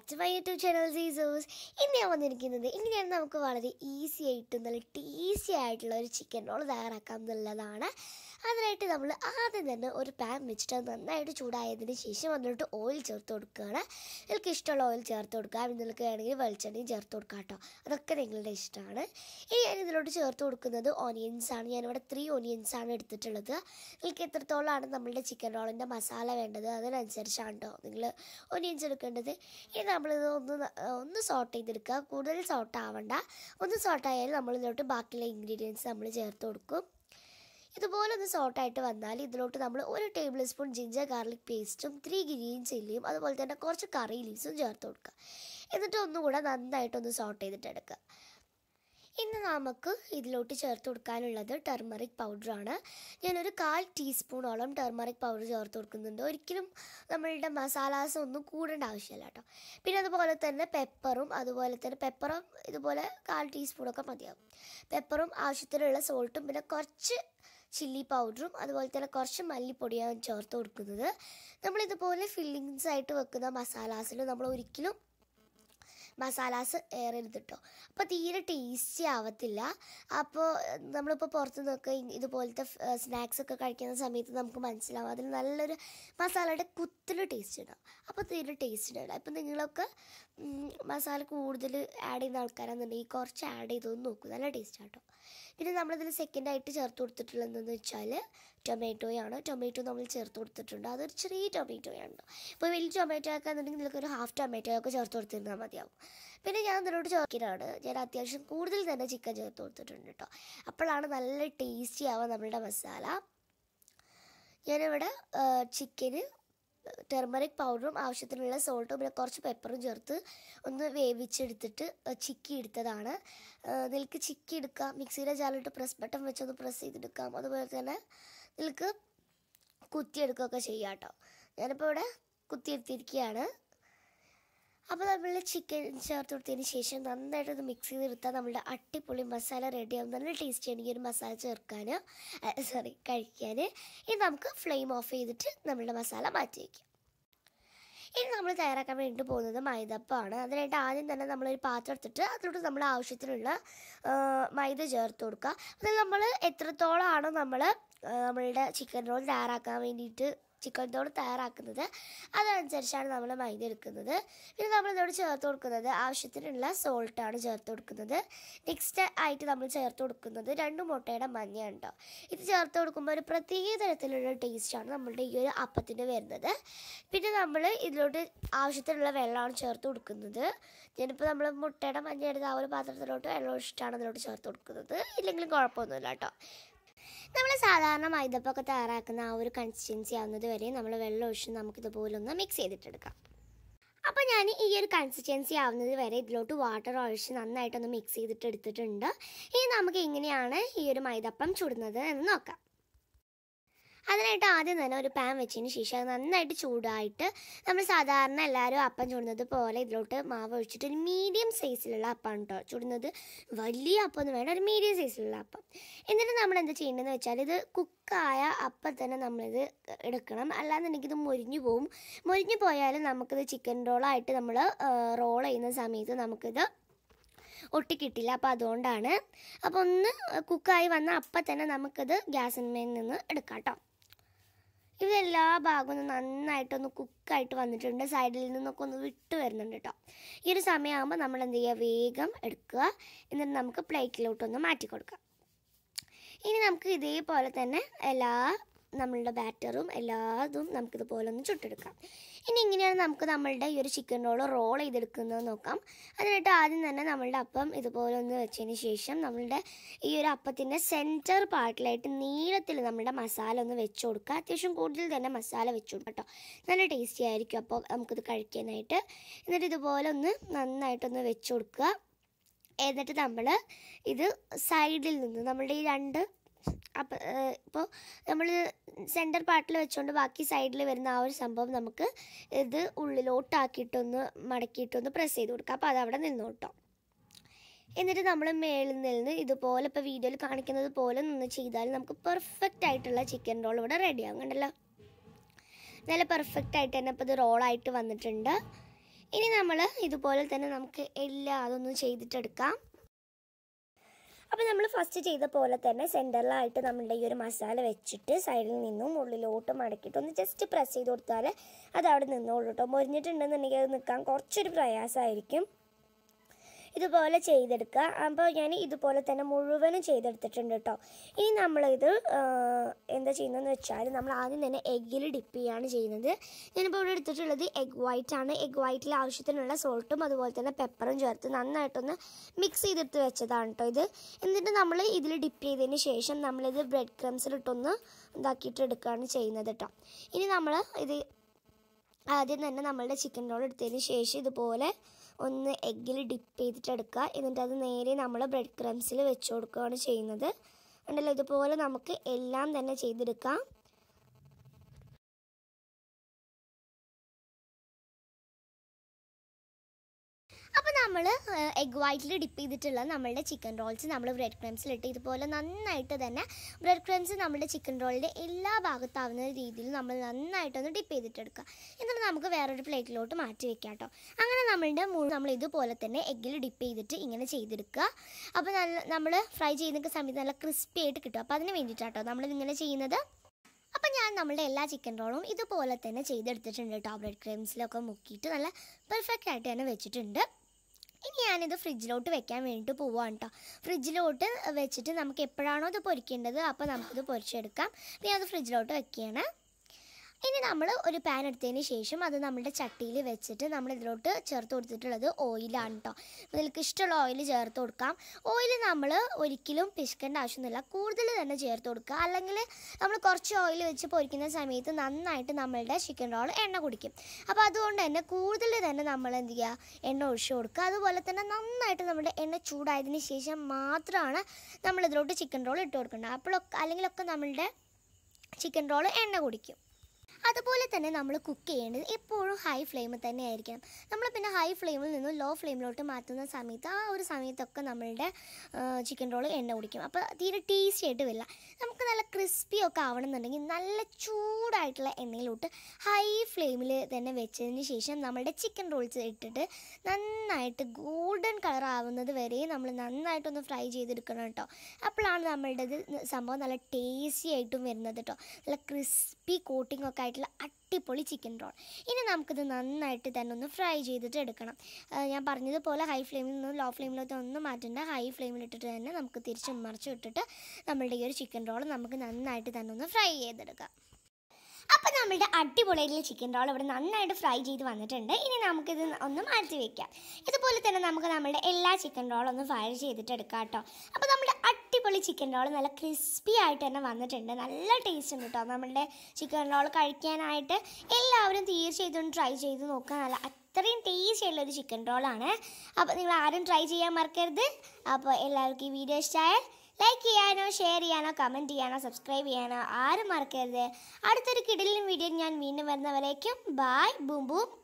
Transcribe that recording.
back to my YouTube channel സീസോസ് ഇന്ന് ഞാൻ വന്നിരിക്കുന്നത് ഇങ്ങനെയാണ് നമുക്ക് വളരെ ഈസി ആയിട്ട് നല്ല ടേസ്റ്റി ആയിട്ടുള്ള ഒരു ചിക്കൻ റോൾ തയ്യാറാക്കാം എന്നുള്ളതാണ് അതിനായിട്ട് നമ്മൾ ആദ്യം തന്നെ ഒരു പാൻ വെച്ചിട്ട് നന്നായിട്ട് ചൂടായതിന് ശേഷം വന്നിട്ട് ഓയിൽ ചേർത്ത് കൊടുക്കുകയാണ് നിങ്ങൾക്ക് ഇഷ്ടമുള്ള ഓയിൽ ചേർത്ത് കൊടുക്കുക പിന്നെ നിങ്ങൾക്ക് വേണമെങ്കിൽ വെളിച്ചെണ്ണയും ചേർത്ത് കൊടുക്കുക കേട്ടോ അതൊക്കെ നിങ്ങളുടെ ഇഷ്ടമാണ് ഇനി ഞാൻ ഇതിലോട്ട് ചേർത്ത് കൊടുക്കുന്നത് ഓനിയൻസ് ആണ് ഞാനിവിടെ ത്രീ ഓനിയൻസ് ആണ് എടുത്തിട്ടുള്ളത് നിങ്ങൾക്ക് എത്രത്തോളമാണ് നമ്മളുടെ ചിക്കൻ റോളിൻ്റെ മസാല വേണ്ടത് അതിനനുസരിച്ചാണ് കേട്ടോ നിങ്ങൾ ഓണിയൻസ് എടുക്കേണ്ടത് ഇനി നമ്മളിത് ഒന്ന് ഒന്ന് സോട്ട് ചെയ്തെടുക്കുക കൂടുതൽ സോട്ട് ആവണ്ട ഒന്ന് ആയാലും നമ്മളിതിലോട്ട് ബാക്കിയുള്ള ഇൻഗ്രീഡിയൻസ് നമ്മൾ ചേർത്ത് കൊടുക്കും ഇതുപോലെ ഒന്ന് സോട്ടായിട്ട് വന്നാൽ ഇതിലോട്ട് നമ്മൾ ഒരു ടേബിൾ സ്പൂൺ ജിഞ്ചർ ഗാർലിക് പേസ്റ്റും ത്രീ ഗ്രീൻ ചില്ലിയും അതുപോലെ തന്നെ കുറച്ച് കറി ലീവ്സും ചേർത്ത് കൊടുക്കുക എന്നിട്ട് ഒന്നുകൂടെ നന്നായിട്ടൊന്ന് സോട്ട് ചെയ്തിട്ട് എടുക്കുക ഇന്ന് നമുക്ക് ഇതിലോട്ട് ചേർത്ത് കൊടുക്കാനുള്ളത് ടെർമറിക് പൗഡറാണ് ഞാനൊരു കാൽ ടീസ്പൂണോളം ടെർമറിക് പൗഡർ ചേർത്ത് കൊടുക്കുന്നുണ്ട് ഒരിക്കലും നമ്മളുടെ മസാലാസ് ഒന്നും കൂടേണ്ട ആവശ്യമില്ല കേട്ടോ പിന്നെ അതുപോലെ തന്നെ പെപ്പറും അതുപോലെ തന്നെ പെപ്പറും ഇതുപോലെ കാൽ ടീസ്പൂണൊക്കെ മതിയാവും പെപ്പറും ആവശ്യത്തിനുള്ള സോൾട്ടും പിന്നെ കുറച്ച് ചില്ലി പൗഡറും അതുപോലെ തന്നെ കുറച്ച് മല്ലിപ്പൊടിയാണ് ചേർത്ത് കൊടുക്കുന്നത് നമ്മളിതുപോലെ ഫില്ലിങ്സ് ആയിട്ട് വെക്കുന്ന മസാലാസിൽ നമ്മൾ ഒരിക്കലും മസാലാസ് ഏറരുത് കേട്ടോ അപ്പോൾ തീരെ ടേസ്റ്റി ആവത്തില്ല അപ്പോൾ നമ്മളിപ്പോൾ പുറത്ത് നിന്നൊക്കെ ഇതുപോലത്തെ സ്നാക്സ് ഒക്കെ കഴിക്കുന്ന സമയത്ത് നമുക്ക് മനസ്സിലാവും അതിൽ നല്ലൊരു മസാലയുടെ കുത്തിൽ ടേസ്റ്റ് ഉണ്ടാവും അപ്പോൾ തീരെ ടേസ്റ്റ് ഉണ്ടാവില്ല അപ്പോൾ നിങ്ങളൊക്കെ മസാല കൂടുതൽ ആഡ് ചെയ്യുന്ന ആൾക്കാരാണെന്നുണ്ടെങ്കിൽ കുറച്ച് ആഡ് ചെയ്തൊന്ന് നോക്കും നല്ല ടേസ്റ്റ് ആട്ടോ പിന്നെ നമ്മളിതിൽ സെക്കൻഡായിട്ട് ചേർത്ത് കൊടുത്തിട്ടുള്ളത് എന്താണെന്ന് വെച്ചാൽ ടൊമാറ്റോയാണ് ടൊമാറ്റോ നമ്മൾ ചേർത്ത് കൊടുത്തിട്ടുണ്ട് അതൊരു ചെറിയ ടൊമാറ്റോയാണ് ഇപ്പോൾ വലിയ ടൊമാറ്റോ ഒക്കെ എന്നുണ്ടെങ്കിൽ നിങ്ങൾക്ക് ഒരു ഹാഫ് ടൊമാറ്റോ ഒക്കെ ചേർത്ത് കൊടുത്തിരുന്നാൽ മതിയാവും പിന്നെ ഞാൻ നിന്നോട് ചോദിക്കാനാണ് ഞാൻ അത്യാവശ്യം കൂടുതൽ തന്നെ ചിക്കൻ ചേർത്ത് കൊടുത്തിട്ടുണ്ട് കേട്ടോ അപ്പോഴാണ് നല്ല ടേസ്റ്റി ആവുക നമ്മളുടെ മസാല ഞാനിവിടെ ചിക്കന് ടെർമറിക് പൗഡറും ആവശ്യത്തിനുള്ള സോൾട്ടും പിന്നെ കുറച്ച് പെപ്പറും ചേർത്ത് ഒന്ന് വേവിച്ചെടുത്തിട്ട് ചിക്കി എടുത്തതാണ് നിനക്ക് ചിക്കി എടുക്കാം മിക്സിയിലെ ചാലിട്ട് പ്രസ് ബട്ടൺ വെച്ചൊന്ന് പ്രസ് ചെയ്തെടുക്കാം അതുപോലെ തന്നെ നിങ്ങൾക്ക് കുത്തിയെടുക്കുകയൊക്കെ ചെയ്യാം കേട്ടോ ഞാനിപ്പോൾ ഇവിടെ കുത്തിയെടുത്തിരിക്കുകയാണ് അപ്പോൾ നമ്മൾ ചിക്കൻ ചേർത്ത് കൊടുത്തതിന് ശേഷം നന്നായിട്ട് മിക്സ് ചെയ്ത് എടുത്താൽ നമ്മുടെ അട്ടിപ്പൊളി മസാല റെഡിയാവും നല്ല ടേസ്റ്റ് എനിക്ക് ഒരു മസാല ചേർക്കാൻ സോറി കഴിക്കാൻ ഇനി നമുക്ക് ഫ്ലെയിം ഓഫ് ചെയ്തിട്ട് നമ്മുടെ മസാല മാറ്റി വയ്ക്കാം ഇനി നമ്മൾ തയ്യാറാക്കാൻ വേണ്ടി പോകുന്നത് മൈദപ്പമാണ് അതിനായിട്ട് ആദ്യം തന്നെ നമ്മളൊരു പാത്രം എടുത്തിട്ട് അതിലോട്ട് നമ്മൾ ആവശ്യത്തിനുള്ള മൈദ ചേർത്ത് കൊടുക്കുക അതിൽ നമ്മൾ എത്രത്തോളമാണ് നമ്മൾ നമ്മളുടെ ചിക്കൻ റോൾ തയ്യാറാക്കാൻ വേണ്ടിയിട്ട് ചിക്കൻ തോട് തയ്യാറാക്കുന്നത് അതനുസരിച്ചാണ് നമ്മൾ മൈദ എടുക്കുന്നത് പിന്നെ നമ്മൾ ഇതോട് ചേർത്ത് കൊടുക്കുന്നത് ആവശ്യത്തിനുള്ള സോൾട്ടാണ് ചേർത്ത് കൊടുക്കുന്നത് നെക്സ്റ്റ് ആയിട്ട് നമ്മൾ ചേർത്ത് കൊടുക്കുന്നത് രണ്ട് മുട്ടയുടെ മഞ്ഞയാണ് കേട്ടോ ഇത് ചേർത്ത് കൊടുക്കുമ്പോൾ ഒരു പ്രത്യേക തരത്തിലുള്ള ടേസ്റ്റാണ് നമ്മളുടെ ഈ ഒരു അപ്പത്തിന് വരുന്നത് പിന്നെ നമ്മൾ ഇതിലോട്ട് ആവശ്യത്തിനുള്ള വെള്ളമാണ് ചേർത്ത് കൊടുക്കുന്നത് ഞാനിപ്പോൾ നമ്മൾ മുട്ടയുടെ മഞ്ഞ എടുത്ത് ആ ഒരു പാത്രത്തിലോട്ട് വെള്ളം ഒഴിച്ചിട്ടാണ് അതിലോട്ട് ചേർത്ത് കൊടുക്കുന്നത് ഇല്ലെങ്കിലും കുഴപ്പമൊന്നുമില്ല കേട്ടോ നമ്മൾ സാധാരണ മൈദപ്പൊക്കെ തയ്യാറാക്കുന്ന ആ ഒരു കൺസിസ്റ്റൻസി ആവുന്നത് വരെ നമ്മൾ വെള്ളം ഒഴിച്ച് ഒന്ന് മിക്സ് ചെയ്തിട്ടെടുക്കാം അപ്പോൾ ഞാൻ ഈ ഒരു കൺസിസ്റ്റൻസി ആവുന്നത് വരെ ഇതിലോട്ട് വാട്ടർ ഒഴിച്ച് നന്നായിട്ടൊന്ന് മിക്സ് ചെയ്തിട്ട് എടുത്തിട്ടുണ്ട് ഇനി നമുക്ക് എങ്ങനെയാണ് ഈ ഒരു മൈദപ്പം ചുടുന്നത് എന്ന് നോക്കാം അതിനായിട്ട് ആദ്യം തന്നെ ഒരു പാൻ വെച്ചതിന് ശേഷം അത് നന്നായിട്ട് ചൂടായിട്ട് നമ്മൾ സാധാരണ എല്ലാവരും അപ്പം ചൂടുന്നത് പോലെ ഇതിലോട്ട് മാവ് ഒഴിച്ചിട്ട് ഒരു മീഡിയം സൈസിലുള്ള അപ്പം കേട്ടോ ചൂടുന്നത് വലിയ അപ്പമൊന്നും വേണ്ട ഒരു മീഡിയം സൈസിലുള്ള അപ്പം എന്നിട്ട് നമ്മൾ എന്താ ചെയ്യേണ്ടതെന്ന് വെച്ചാൽ ഇത് കുക്കായ അപ്പം തന്നെ നമ്മളിത് എടുക്കണം അല്ലാന്നുണ്ടെങ്കിൽ ഇത് മുരിഞ്ഞു പോവും മുരിഞ്ഞു പോയാലും നമുക്കിത് ചിക്കൻ റോളായിട്ട് നമ്മൾ റോൾ ചെയ്യുന്ന സമയത്ത് നമുക്കിത് ഒട്ടിക്കിട്ടില്ല അപ്പോൾ അതുകൊണ്ടാണ് അപ്പോൾ ഒന്ന് കുക്കായി വന്ന അപ്പം തന്നെ നമുക്കത് ഗ്യാസിന്മേൽ നിന്ന് എടുക്കാം കേട്ടോ ഇതെല്ലാ ഭാഗവും ഒന്ന് നന്നായിട്ടൊന്ന് കുക്കായിട്ട് വന്നിട്ടുണ്ട് സൈഡിൽ നിന്നൊക്കെ ഒന്ന് വിട്ട് വരുന്നുണ്ട് കേട്ടോ ഈ ഒരു സമയമാകുമ്പോൾ നമ്മൾ എന്ത് ചെയ്യുക വേഗം എടുക്കുക എന്നിട്ട് നമുക്ക് പ്ലേറ്റിലോട്ടൊന്ന് മാറ്റി കൊടുക്കാം ഇനി നമുക്ക് ഇതേപോലെ തന്നെ എല്ലാ നമ്മളുടെ ബാറ്ററും എല്ലാതും നമുക്കിതുപോലെ ഒന്ന് ചുട്ടെടുക്കാം ഇനി എങ്ങനെയാണ് നമുക്ക് നമ്മളുടെ ഈ ഒരു ചിക്കൻ റോൾ റോൾ ചെയ്തെടുക്കുന്നത് നോക്കാം അതിനായിട്ട് ആദ്യം തന്നെ നമ്മളുടെ അപ്പം ഇതുപോലെ ഒന്ന് വെച്ചതിന് ശേഷം നമ്മളുടെ ഈ ഒരു അപ്പത്തിൻ്റെ സെൻറ്റർ പാർട്ടിലായിട്ട് നീളത്തിൽ നമ്മളുടെ മസാല ഒന്ന് വെച്ച് കൊടുക്കുക അത്യാവശ്യം കൂടുതൽ തന്നെ മസാല വെച്ച് കൊടുക്കാം കേട്ടോ നല്ല ടേസ്റ്റി ആയിരിക്കും അപ്പോൾ നമുക്കിത് കഴിക്കാനായിട്ട് എന്നിട്ട് ഇതുപോലെ ഒന്ന് നന്നായിട്ടൊന്ന് വെച്ച് കൊടുക്കുക എന്നിട്ട് നമ്മൾ ഇത് സൈഡിൽ നിന്ന് നമ്മളുടെ ഈ രണ്ട് അപ്പം ഇപ്പോൾ നമ്മൾ സെൻറ്റർ പാർട്ടിൽ വെച്ചുകൊണ്ട് ബാക്കി സൈഡിൽ വരുന്ന ആ ഒരു സംഭവം നമുക്ക് ഇത് ഉള്ളിലോട്ടാക്കിയിട്ടൊന്ന് മടക്കിയിട്ടൊന്ന് പ്രസ് ചെയ്ത് കൊടുക്കുക അപ്പോൾ അതവിടെ നിന്നോട്ടോ എന്നിട്ട് നമ്മൾ മേളിൽ നിന്ന് ഇതുപോലെ ഇപ്പോൾ വീഡിയോയിൽ കാണിക്കുന്നത് പോലെ നിന്ന് ചെയ്താൽ നമുക്ക് പെർഫെക്റ്റ് ആയിട്ടുള്ള ചിക്കൻ റോൾ ഇവിടെ റെഡിയാകും കണ്ടല്ലോ നല്ല പെർഫെക്റ്റ് ആയിട്ട് തന്നെ ഇപ്പോൾ ഇത് റോളായിട്ട് വന്നിട്ടുണ്ട് ഇനി നമ്മൾ ഇതുപോലെ തന്നെ നമുക്ക് എല്ലാ അതൊന്നും ചെയ്തിട്ടെടുക്കാം അപ്പോൾ നമ്മൾ ഫസ്റ്റ് ചെയ്ത പോലെ തന്നെ സെൻറ്ററിലായിട്ട് നമ്മളുടെ ഈ ഒരു മസാല വെച്ചിട്ട് സൈഡിൽ നിന്നും ഉള്ളിലോട്ട് മടക്കിയിട്ട് ഒന്ന് ജസ്റ്റ് പ്രസ് ചെയ്ത് കൊടുത്താൽ അത് അവിടെ നിന്നോളൂ കേട്ടോ മുരിഞ്ഞിട്ടുണ്ടെന്നുണ്ടെങ്കിൽ അത് നിൽക്കാൻ കുറച്ചൊരു പ്രയാസമായിരിക്കും ഇതുപോലെ ചെയ്തെടുക്കുക അപ്പോൾ ഞാൻ ഇതുപോലെ തന്നെ മുഴുവനും ചെയ്തെടുത്തിട്ടുണ്ട് കേട്ടോ ഇനി നമ്മളിത് എന്താ ചെയ്യുന്നതെന്ന് വെച്ചാൽ നമ്മൾ ആദ്യം തന്നെ എഗ്ഗിൽ ഡിപ്പ് ചെയ്യുകയാണ് ചെയ്യുന്നത് ഞാനിപ്പോൾ ഇവിടെ എടുത്തിട്ടുള്ളത് എഗ് വൈറ്റ് ആണ് എഗ് വൈറ്റിൽ ആവശ്യത്തിനുള്ള സോൾട്ടും അതുപോലെ തന്നെ പെപ്പറും ചേർത്ത് നന്നായിട്ടൊന്ന് മിക്സ് ചെയ്തെടുത്ത് വെച്ചതാണ് കേട്ടോ ഇത് എന്നിട്ട് നമ്മൾ ഇതിൽ ഡിപ്പ് ചെയ്തതിന് ശേഷം നമ്മളിത് ബ്രെഡ് ക്രംസിലിട്ടൊന്ന് ഇതാക്കിയിട്ട് എടുക്കുകയാണ് ചെയ്യുന്നത് കേട്ടോ ഇനി നമ്മൾ ഇത് ആദ്യം തന്നെ നമ്മളുടെ ചിക്കൻ റോൾ എടുത്തതിന് ശേഷം ഇതുപോലെ ഒന്ന് എഗ്ഗിൽ ഡിപ്പ് ചെയ്തിട്ട് എടുക്കുക എന്നിട്ട് അത് നേരെ നമ്മൾ ബ്രെഡ് ക്രംസിൽ വെച്ച് കൊടുക്കുകയാണ് ചെയ്യുന്നത് ഉണ്ടല്ലോ ഇതുപോലെ നമുക്ക് എല്ലാം തന്നെ ചെയ്തെടുക്കാം അപ്പോൾ നമ്മൾ എഗ് വൈറ്റിൽ ഡിപ്പ് ചെയ്തിട്ടുള്ള നമ്മളുടെ ചിക്കൻ റോൾസ് നമ്മൾ ബ്രെഡ് ക്രംസിലിട്ട് ഇതുപോലെ നന്നായിട്ട് തന്നെ ബ്രെഡ് ക്രംസ് നമ്മുടെ ചിക്കൻ റോളിൻ്റെ എല്ലാ ഭാഗത്താവുന്ന രീതിയിൽ നമ്മൾ നന്നായിട്ടൊന്ന് ഡിപ്പ് ചെയ്തിട്ടെടുക്കുക എന്നിട്ട് നമുക്ക് വേറൊരു പ്ലേറ്റിലോട്ട് മാറ്റി വെക്കാം കേട്ടോ അങ്ങനെ നമ്മളുടെ നമ്മൾ ഇതുപോലെ തന്നെ എഗ്ഗിൽ ഡിപ്പ് ചെയ്തിട്ട് ഇങ്ങനെ ചെയ്തെടുക്കുക അപ്പോൾ നല്ല നമ്മൾ ഫ്രൈ ചെയ്യുന്ന സമയത്ത് നല്ല ക്രിസ്പി ആയിട്ട് കിട്ടും അപ്പോൾ അതിന് വേണ്ടിയിട്ടാട്ടോ ഇങ്ങനെ ചെയ്യുന്നത് അപ്പം ഞാൻ നമ്മുടെ എല്ലാ ചിക്കൻ റോളും ഇതുപോലെ തന്നെ ചെയ്തെടുത്തിട്ടുണ്ട് കേട്ടോ ബ്രെഡ് ക്രീംസിലൊക്കെ മുക്കിയിട്ട് നല്ല പെർഫെക്റ്റ് ആയിട്ട് തന്നെ വെച്ചിട്ടുണ്ട് ഇനി ഞാനിത് ഫ്രിഡ്ജിലോട്ട് വെക്കാൻ വേണ്ടിയിട്ട് പോവാണ് കേട്ടോ ഫ്രിഡ്ജിലോട്ട് വെച്ചിട്ട് നമുക്ക് എപ്പോഴാണോ ഇത് പൊരിക്കേണ്ടത് അപ്പോൾ നമുക്കിത് പൊരിച്ചെടുക്കാം ഇനി ഞാനത് ഫ്രിഡ്ജിലോട്ട് വെക്കുകയാണ് ഇനി നമ്മൾ ഒരു പാൻ എടുത്തതിന് ശേഷം അത് നമ്മുടെ ചട്ടിയിൽ വെച്ചിട്ട് നമ്മൾ ഇതിലോട്ട് ചേർത്ത് കൊടുത്തിട്ടുള്ളത് ഓയിലാണ് കേട്ടോ നിങ്ങൾക്ക് ഇഷ്ടമുള്ള ഓയിൽ ചേർത്ത് കൊടുക്കാം ഓയിൽ നമ്മൾ ഒരിക്കലും പിശുക്കേണ്ട ആവശ്യമൊന്നുമില്ല കൂടുതൽ തന്നെ ചേർത്ത് കൊടുക്കുക അല്ലെങ്കിൽ നമ്മൾ കുറച്ച് ഓയിൽ വെച്ച് പൊരിക്കുന്ന സമയത്ത് നന്നായിട്ട് നമ്മളുടെ ചിക്കൻ റോൾ എണ്ണ കുടിക്കും അപ്പോൾ അതുകൊണ്ട് തന്നെ കൂടുതൽ തന്നെ നമ്മൾ എന്ത് ചെയ്യുക എണ്ണ ഒഴിച്ചു കൊടുക്കുക അതുപോലെ തന്നെ നന്നായിട്ട് നമ്മുടെ എണ്ണ ചൂടായതിന് ശേഷം മാത്രമാണ് നമ്മൾ ചിക്കൻ റോൾ ഇട്ട് കൊടുക്കേണ്ടത് അപ്പോഴൊക്കെ അല്ലെങ്കിലൊക്കെ നമ്മളുടെ ചിക്കൻ റോൾ എണ്ണ കുടിക്കും അതുപോലെ തന്നെ നമ്മൾ കുക്ക് ചെയ്യേണ്ടത് എപ്പോഴും ഹൈ ഫ്ലെയിമിൽ തന്നെ ആയിരിക്കണം നമ്മൾ പിന്നെ ഹൈ ഫ്ലെയിമിൽ നിന്നും ലോ ഫ്ലെയിമിലോട്ട് മാറ്റുന്ന സമയത്ത് ആ ഒരു സമയത്തൊക്കെ നമ്മളുടെ ചിക്കൻ റോൾ എണ്ണ കുടിക്കും അപ്പോൾ തീരെ ടേസ്റ്റി ആയിട്ട് വരില്ല നമുക്ക് നല്ല ക്രിസ്പി ഒക്കെ ആവണമെന്നുണ്ടെങ്കിൽ നല്ല ചൂടായിട്ടുള്ള എണ്ണയിലോട്ട് ഹൈ ഫ്ലെയിമിൽ തന്നെ വെച്ചതിന് ശേഷം നമ്മളുടെ ചിക്കൻ റോൾസ് ഇട്ടിട്ട് നന്നായിട്ട് ഗോൾഡൻ കളർ ആവുന്നത് വരെ നമ്മൾ നന്നായിട്ടൊന്ന് ഫ്രൈ ചെയ്തെടുക്കണം കേട്ടോ അപ്പോഴാണ് നമ്മളുടെ സംഭവം നല്ല ടേസ്റ്റി ആയിട്ടും വരുന്നത് കേട്ടോ നല്ല ക്രിസ്പി കോട്ടിംഗ് ഒക്കെ ആയിട്ടുള്ള അടിപൊളി ചിക്കൻ റോൾ ഇനി നമുക്കിത് നന്നായിട്ട് തന്നെ ഒന്ന് ഫ്രൈ ചെയ്തിട്ട് എടുക്കണം ഞാൻ പറഞ്ഞതുപോലെ ഹൈ ഫ്ലെയിമിൽ നിന്നും ലോ ഫ്ലെയിമിലോട്ട് ഒന്നും മാറ്റേണ്ട ഹൈ ഫ്ലെയിമിലിട്ടിട്ട് തന്നെ നമുക്ക് തിരിച്ച് മറിച്ച് ഇട്ടിട്ട് നമ്മളുടെ ഈ ഒരു ചിക്കൻ റോൾ നമുക്ക് നന്നായിട്ട് തന്നെ ഒന്ന് ഫ്രൈ ചെയ്തെടുക്കാം അപ്പോൾ നമ്മളുടെ അടിപൊളിയായിട്ടുള്ള ചിക്കൻ റോൾ ഇവിടെ നന്നായിട്ട് ഫ്രൈ ചെയ്ത് വന്നിട്ടുണ്ട് ഇനി നമുക്കിത് ഒന്ന് മാറ്റി വയ്ക്കാം ഇതുപോലെ തന്നെ നമുക്ക് നമ്മുടെ എല്ലാ ചിക്കൻ റോളൊന്നും ഒന്ന് ഫ്രൈ ചെയ്തിട്ട് എടുക്കാം കേട്ടോ അപ്പോൾ നമ്മൾ അടിപൊളി ചിക്കൻ റോൾ നല്ല ക്രിസ്പി ആയിട്ട് തന്നെ വന്നിട്ടുണ്ട് നല്ല ടേസ്റ്റ് ഉണ്ട് കേട്ടോ നമ്മളുടെ ചിക്കൻ റോൾ കഴിക്കാനായിട്ട് എല്ലാവരും തീർച്ചയായിട്ടും ട്രൈ ചെയ്ത് നോക്കുക നല്ല അത്രയും ടേസ്റ്റ് ഉള്ള ഒരു ചിക്കൻ റോളാണ് അപ്പോൾ നിങ്ങൾ ആരും ട്രൈ ചെയ്യാൻ മറക്കരുത് അപ്പോൾ എല്ലാവർക്കും ഈ വീഡിയോ ഇഷ്ടമായാൽ ലൈക്ക് ചെയ്യാനോ ഷെയർ ചെയ്യാനോ കമൻറ്റ് ചെയ്യാനോ സബ്സ്ക്രൈബ് ചെയ്യാനോ ആരും മറക്കരുത് അടുത്തൊരു കിടിലും വീഡിയോ ഞാൻ വീണ്ടും വരുന്നവരേക്കും ബായ് ബൂം ബൂം